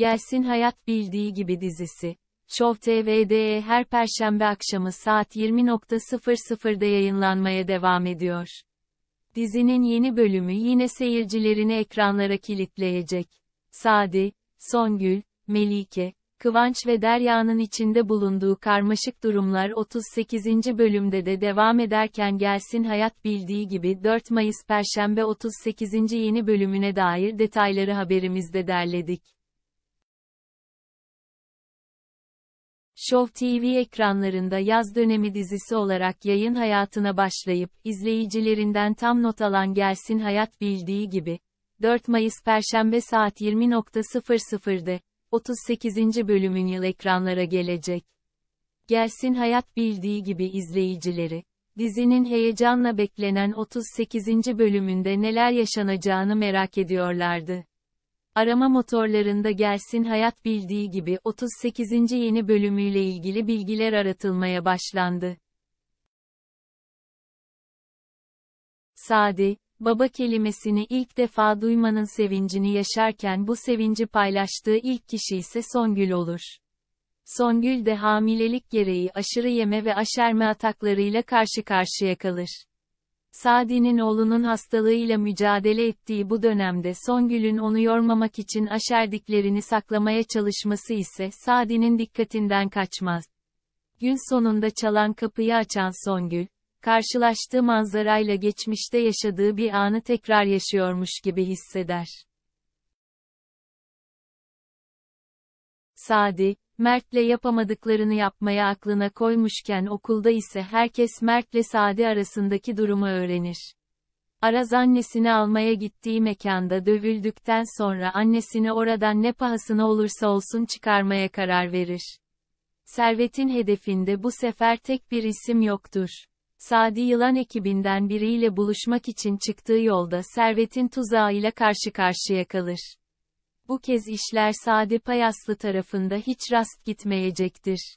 Gelsin Hayat Bildiği Gibi dizisi. Show TV'de her perşembe akşamı saat 20.00'da yayınlanmaya devam ediyor. Dizinin yeni bölümü yine seyircilerini ekranlara kilitleyecek. Sadi, Songül, Melike, Kıvanç ve Derya'nın içinde bulunduğu karmaşık durumlar 38. bölümde de devam ederken gelsin hayat bildiği gibi 4 Mayıs Perşembe 38. yeni bölümüne dair detayları haberimizde derledik. Show TV ekranlarında yaz dönemi dizisi olarak yayın hayatına başlayıp, izleyicilerinden tam not alan Gelsin Hayat bildiği gibi, 4 Mayıs Perşembe saat 20.00'de, 38. bölümün yıl ekranlara gelecek. Gelsin Hayat bildiği gibi izleyicileri, dizinin heyecanla beklenen 38. bölümünde neler yaşanacağını merak ediyorlardı. Arama motorlarında gelsin hayat bildiği gibi 38. yeni bölümüyle ilgili bilgiler aratılmaya başlandı. Sadi, baba kelimesini ilk defa duymanın sevincini yaşarken bu sevinci paylaştığı ilk kişi ise Songül olur. Songül de hamilelik gereği aşırı yeme ve aşerme ataklarıyla karşı karşıya kalır. Sadi'nin oğlunun hastalığıyla mücadele ettiği bu dönemde Songül'ün onu yormamak için aşerdiklerini saklamaya çalışması ise Sadi'nin dikkatinden kaçmaz. Gün sonunda çalan kapıyı açan Songül, karşılaştığı manzarayla geçmişte yaşadığı bir anı tekrar yaşıyormuş gibi hisseder. Sadi, Mert'le yapamadıklarını yapmaya aklına koymuşken okulda ise herkes Mert'le Sadi arasındaki durumu öğrenir. Araz annesini almaya gittiği mekanda dövüldükten sonra annesini oradan ne pahasına olursa olsun çıkarmaya karar verir. Servet'in hedefinde bu sefer tek bir isim yoktur. Sadi Yılan ekibinden biriyle buluşmak için çıktığı yolda Servet'in tuzağıyla karşı karşıya kalır bu kez işler Sade Payaslı tarafında hiç rast gitmeyecektir.